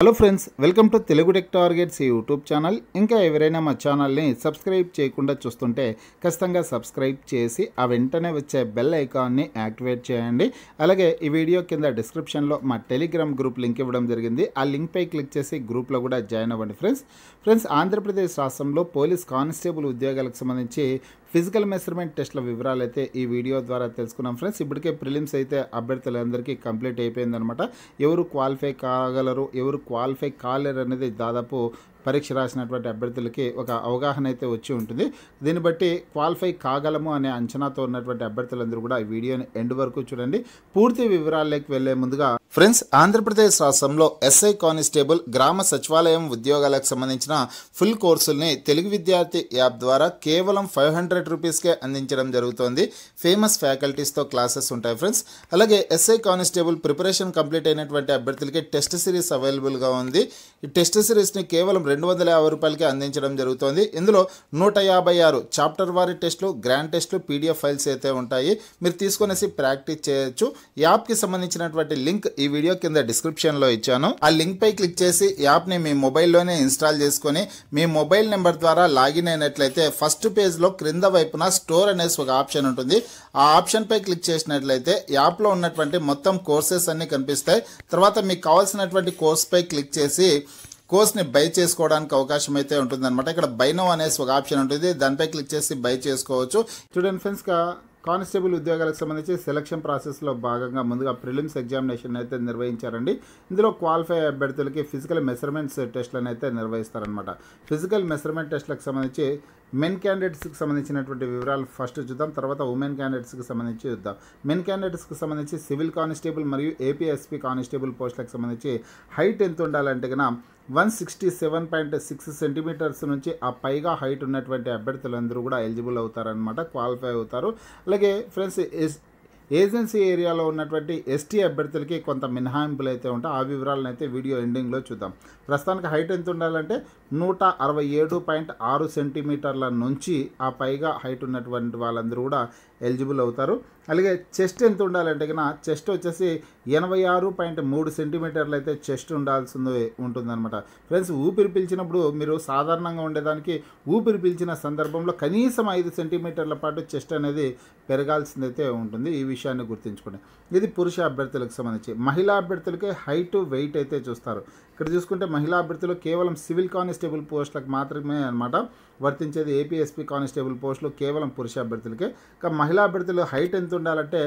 hello friends welcome to Telugu tech targets YouTube channel ఇంకా ఎవరైనా మా ఛానల్ని సబ్స్క్రైబ్ చేయకుండా చూస్తుంటే ఖచ్చితంగా సబ్స్క్రైబ్ చేసి ఆ వెంటనే వచ్చే బెల్ ఐకాన్ని యాక్టివేట్ చేయండి అలాగే ఈ వీడియో కింద డిస్క్రిప్షన్లో మా టెలిగ్రామ్ గ్రూప్ లింక్ ఇవ్వడం జరిగింది ఆ లింక్పై క్లిక్ చేసి గ్రూప్లో కూడా జాయిన్ అవ్వండి ఫ్రెండ్స్ ఫ్రెండ్స్ ఆంధ్రప్రదేశ్ రాష్ట్రంలో పోలీస్ కానిస్టేబుల్ ఉద్యోగాలకు సంబంధించి ఫిజికల్ మెజర్మెంట్ టెస్ట్ల వివరాలు అయితే ఈ వీడియో ద్వారా తెలుసుకున్నాం ఫ్రెండ్స్ ఇప్పటికే ప్రిలిమ్స్ అయితే అభ్యర్థులందరికీ కంప్లీట్ అయిపోయిందనమాట ఎవరు క్వాలిఫై కాగలరు ఎవరు క్వాలిఫై కాలేరు అనేది దాదాపు పరీక్ష రాసినటువంటి అభ్యర్థులకి ఒక అవగాహన అయితే వచ్చి ఉంటుంది దీన్ని బట్టి క్వాలిఫై కాగలము అనే అంచనాతో ఉన్నటువంటి అభ్యర్థులందరూ కూడా ఈ వీడియోని ఎండ్ వరకు చూడండి పూర్తి వివరాల్లోకి వెళ్ళే ముందుగా ఫ్రెండ్స్ ఆంధ్రప్రదేశ్ రాష్ట్రంలో ఎస్ఐ కానిస్టేబుల్ గ్రామ సచివాలయం ఉద్యోగాలకు సంబంధించిన ఫుల్ కోర్సుల్ని తెలుగు విద్యార్థి యాప్ ద్వారా కేవలం ఫైవ్ హండ్రెడ్ రూపీస్కే అందించడం జరుగుతోంది ఫేమస్ ఫ్యాకల్టీస్తో క్లాసెస్ ఉంటాయి ఫ్రెండ్స్ అలాగే ఎస్ఐ కానిస్టేబుల్ ప్రిపరేషన్ కంప్లీట్ అయినటువంటి అభ్యర్థులకి టెస్ట్ సిరీస్ అవైలబుల్గా ఉంది ఈ టెస్ట్ సిరీస్ని కేవలం రెండు వందల యాభై రూపాయలకి అందించడం జరుగుతోంది ఇందులో నూట యాభై ఆరు చాప్టర్ వారి టెస్టులు గ్రాండ్ టెస్టులు పీడిఎఫ్ ఫైల్స్ అయితే ఉంటాయి మీరు తీసుకునేసి ప్రాక్టీస్ చేయొచ్చు యాప్కి సంబంధించినటువంటి లింక్ ఈ వీడియో కింద డిస్క్రిప్షన్లో ఇచ్చాను ఆ లింక్ పై క్లిక్ చేసి యాప్ని మీ మొబైల్లోనే ఇన్స్టాల్ చేసుకుని మీ మొబైల్ నెంబర్ ద్వారా లాగిన్ అయినట్లయితే ఫస్ట్ పేజ్లో క్రింద వైపున స్టోర్ అనేసి ఒక ఆప్షన్ ఉంటుంది ఆ ఆప్షన్పై క్లిక్ చేసినట్లయితే యాప్లో ఉన్నటువంటి మొత్తం కోర్సెస్ అన్నీ కనిపిస్తాయి తర్వాత మీకు కావాల్సినటువంటి కోర్స్పై క్లిక్ చేసి కోర్స్ని బై చేసుకోవడానికి అవకాశం అయితే ఉంటుందన్నమాట ఇక్కడ బైనో అనేసి ఒక ఆప్షన్ ఉంటుంది దానిపై క్లిక్ చేసి బై చేసుకోవచ్చు చూడండి ఫ్రెండ్స్ కానిస్టేబుల్ ఉద్యోగాలకు సంబంధించి సెలక్షన్ ప్రాసెస్లో భాగంగా ముందుగా ప్రిలిమ్స్ ఎగ్జామినేషన్ అయితే నిర్వహించారండి ఇందులో క్వాలిఫై అభ్యర్థులకి ఫిజికల్ మెజర్మెంట్స్ టెస్టులను అయితే నిర్వహిస్తారనమాట ఫిజికల్ మెజర్మెంట్ టెస్ట్లకు సంబంధించి మెన్ క్యాండిడేట్స్కి సంబంధించినటువంటి వివరాలు ఫస్ట్ చూద్దాం తర్వాత ఉమెన్ క్యాండిడేట్స్కి సంబంధించి చూద్దాం మెన్ క్యాండిడేట్స్కి సంబంధించి సివిల్ కానిస్టేబుల్ మరియు ఏపీఎస్పీ కానిస్టేబుల్ పోస్టులకు సంబంధించి హైట్ ఎంత ఉండాలంటే కన్నా one sixty seven point six centimetres నుంచి ఆ పైగా హైట్ ఉన్నటువంటి అభ్యర్థులందరూ కూడా ఎలిజిబుల్ అవుతారనమాట క్వాలిఫై అవుతారు అలాగే ఫ్రెండ్స్ ఏజెన్సీ ఏరియాలో ఉన్నటువంటి ఎస్టీ అభ్యర్థులకి కొంత మినహాయింపులు అయితే ఉంటాయి ఆ వివరాలను అయితే వీడియో ఎండింగ్లో చూద్దాం ప్రస్తుతానికి హైట్ ఎంత ఉండాలంటే నూట అరవై ఏడు పాయింట్ ఆరు సెంటీమీటర్ల నుంచి ఆ పైగా హైట్ ఉన్నటువంటి వాళ్ళందరూ కూడా ఎలిజిబుల్ అవుతారు అలాగే చెస్ట్ ఎంత ఉండాలంటే కన్నా చెస్ట్ వచ్చేసి ఎనభై ఆరు పాయింట్ మూడు సెంటీమీటర్లు అయితే చెస్ట్ ఉండాల్సింది ఉంటుందన్నమాట ఫ్రెండ్స్ ఊపిరి పీల్చినప్పుడు మీరు సాధారణంగా ఉండేదానికి ఊపిరి పీల్చిన సందర్భంలో కనీసం ఐదు సెంటీమీటర్ల పాటు చెస్ట్ అనేది పెరగాల్సిందైతే ఉంటుంది ఈ విషయాన్ని గుర్తుంచుకోండి ఇది పురుష అభ్యర్థులకు సంబంధించి మహిళా అభ్యర్థులకే హైట్ వెయిట్ అయితే చూస్తారు ఇక్కడ చూసుకుంటే మహిళా అభ్యర్థులు కేవలం సివిల్ కానిస్టేబుల్ పోస్టులకు మాత్రమే అనమాట వర్తించేది ఏపీఎస్పీ కానిస్టేబుల్ పోస్టులు కేవలం పురుష అభ్యర్థులకే ఇక మహిళా అభ్యర్థులు హైట్ ఎంత ఉండాలంటే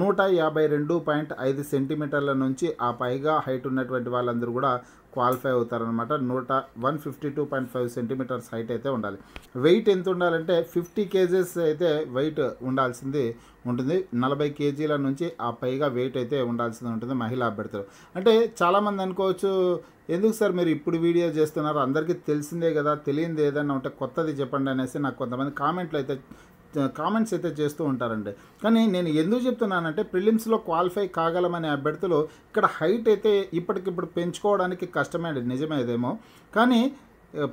నూట యాభై రెండు పాయింట్ ఐదు సెంటీమీటర్ల నుంచి ఆ పైగా హైట్ ఉన్నటువంటి వాళ్ళందరూ కూడా క్వాలిఫై అవుతారనమాట నూట one fifty two point five centimetres height అయితే ఉండాలి వెయిట్ ఎంత ఉండాలంటే ఫిఫ్టీ కేజెస్ అయితే వెయిట్ ఉండాల్సింది ఉంటుంది నలభై కేజీల నుంచి ఆ పైగా వెయిట్ అయితే ఉండాల్సింది ఉంటుంది మహిళా అభ్యర్థులు అంటే చాలామంది అనుకోవచ్చు ఎందుకు సార్ మీరు ఇప్పుడు వీడియో చేస్తున్నారు అందరికీ తెలిసిందే కదా తెలియదు ఏదన్నా ఉంటే కొత్తది చెప్పండి అనేసి నాకు కొంతమంది కామెంట్లు అయితే కామెంట్స్ అయితే చేస్తూ ఉంటారండి కానీ నేను ఎందుకు చెప్తున్నానంటే ప్రిలిమ్స్లో క్వాలిఫై కాగలమనే అభ్యర్థులు ఇక్కడ హైట్ అయితే ఇప్పటికిప్పుడు పెంచుకోవడానికి కష్టమే నిజమేదేమో కానీ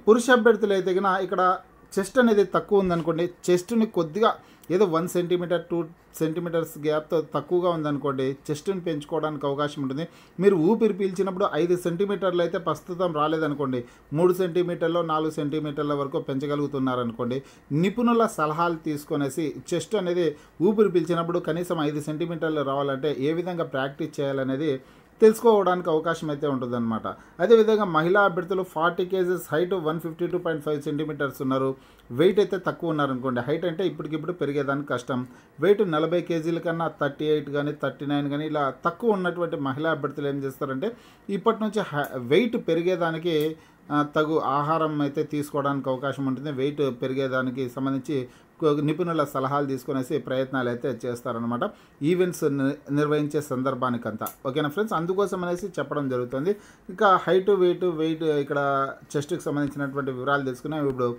పురుష అభ్యర్థులు అయితే ఇక్కడ చెస్ట్ అనేది తక్కువ ఉందనుకోండి చెస్ట్ని కొద్దిగా ఏదో వన్ సెంటీమీటర్ టూ సెంటీమీటర్స్ గ్యాప్తో తక్కువగా ఉందనుకోండి చెస్ట్ని పెంచుకోవడానికి అవకాశం ఉంటుంది మీరు ఊపిరి పీల్చినప్పుడు ఐదు సెంటీమీటర్లు అయితే ప్రస్తుతం రాలేదనుకోండి మూడు సెంటీమీటర్లో నాలుగు సెంటీమీటర్ల వరకు పెంచగలుగుతున్నారనుకోండి నిపుణుల సలహాలు తీసుకొనేసి చెస్ట్ అనేది ఊపిరి పీల్చినప్పుడు కనీసం ఐదు సెంటీమీటర్లు రావాలంటే ఏ విధంగా ప్రాక్టీస్ చేయాలనేది తెలుసుకోవడానికి అవకాశం అయితే అనమాట అదేవిధంగా మహిళా అభ్యర్థులు forty kgs height one fifty two point five centimetres ఉన్నారు వెయిట్ అయితే తక్కువ ఉన్నారనుకోండి హైట్ అంటే ఇప్పటికిప్పుడు పెరిగేదానికి కష్టం వెయిట్ నలభై కేజీల కన్నా థర్టీ ఎయిట్ కానీ థర్టీ నైన్ కానీ ఇలా తక్కువ ఉన్నటువంటి మహిళా అభ్యర్థులు ఏం చేస్తారంటే ఇప్పటి నుంచి వెయిట్ పెరిగేదానికి తగు ఆహారం అయితే తీసుకోవడానికి అవకాశం ఉంటుంది వెయిట్ పెరిగేదానికి సంబంధించి నిపుణుల సలహాలు తీసుకునేసి ప్రయత్నాలు అయితే చేస్తారనమాట ఈవెంట్స్ నిర్వహించే సందర్భానికంతా ఓకేనా ఫ్రెండ్స్ అందుకోసం అనేసి చెప్పడం జరుగుతుంది ఇంకా హైట్ వెయిట్ వెయిట్ ఇక్కడ చెస్ట్కి సంబంధించినటువంటి వివరాలు తెలుసుకున్నాం ఇప్పుడు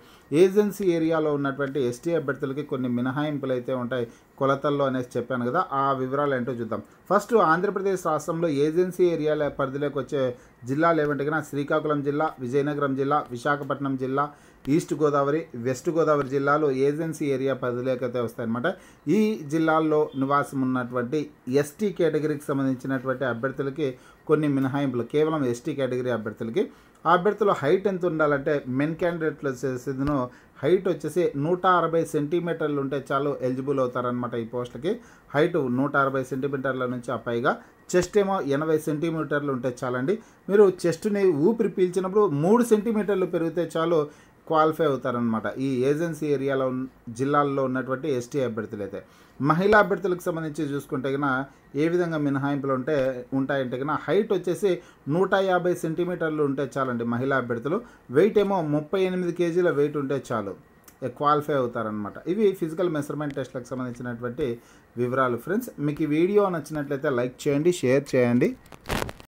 ఏజెన్సీ ఏరియాలో ఉన్నటువంటి ఎస్టీ అభ్యర్థులకి కొన్ని మినహాయింపులు అయితే ఉంటాయి కొలతల్లో అనేసి చెప్పాను కదా ఆ వివరాలు ఏంటో చూద్దాం ఫస్ట్ ఆంధ్రప్రదేశ్ రాష్ట్రంలో ఏజెన్సీ ఏరియాల పరిధిలోకి వచ్చే జిల్లాలు ఏమంటే శ్రీకాకుళం జిల్లా విజయనగరం జిల్లా విశాఖపట్నం జిల్లా ఈస్ట్ గోదావరి వెస్ట్ గోదావరి జిల్లాలో ఏజెన్సీ ఏరియా పరిధిలోకి అయితే వస్తాయన్నమాట ఈ జిల్లాల్లో నివాసం ఉన్నటువంటి ఎస్టీ కేటగిరీకి సంబంధించినటువంటి అభ్యర్థులకి కొన్ని మినహాయింపులు కేవలం ఎస్టీ కేటగిరీ అభ్యర్థులకి ఆ అభ్యర్థుల హైట్ ఎంత ఉండాలంటే మెన్ క్యాండిడేట్లు వచ్చేసిను హైట్ వచ్చేసి నూట అరవై సెంటీమీటర్లు ఉంటే చాలు ఎలిజిబుల్ అవుతారనమాట ఈ పోస్ట్కి హైట్ నూట అరవై సెంటీమీటర్ల నుంచి ఆ పైగా చెస్ట్ ఏమో ఎనభై సెంటీమీటర్లు ఉంటే చాలండి మీరు చెస్ట్ని ఊపిరి పీల్చినప్పుడు మూడు సెంటీమీటర్లు పెరిగితే చాలు క్వాలిఫై అవుతారనమాట ఈ ఏజెన్సీ ఏరియాలో జిల్లాల్లో ఉన్నటువంటి ఎస్టీ అభ్యర్థులు అయితే మహిళా అభ్యర్థులకు సంబంధించి చూసుకుంటే కన్నా ఏ విధంగా మినహాయింపులు ఉంటే ఉంటాయంటే కన్నా హైట్ వచ్చేసి నూట యాభై సెంటీమీటర్లు ఉంటే చాలండి మహిళా అభ్యర్థులు వెయిట్ ఏమో ముప్పై ఎనిమిది కేజీల వెయిట్ ఉంటే చాలు క్వాలిఫై అవుతారనమాట ఇవి ఫిజికల్ మెజర్మెంట్ టెస్ట్లకు సంబంధించినటువంటి వివరాలు ఫ్రెండ్స్ మీకు ఈ వీడియో నచ్చినట్లయితే లైక్ చేయండి షేర్ చేయండి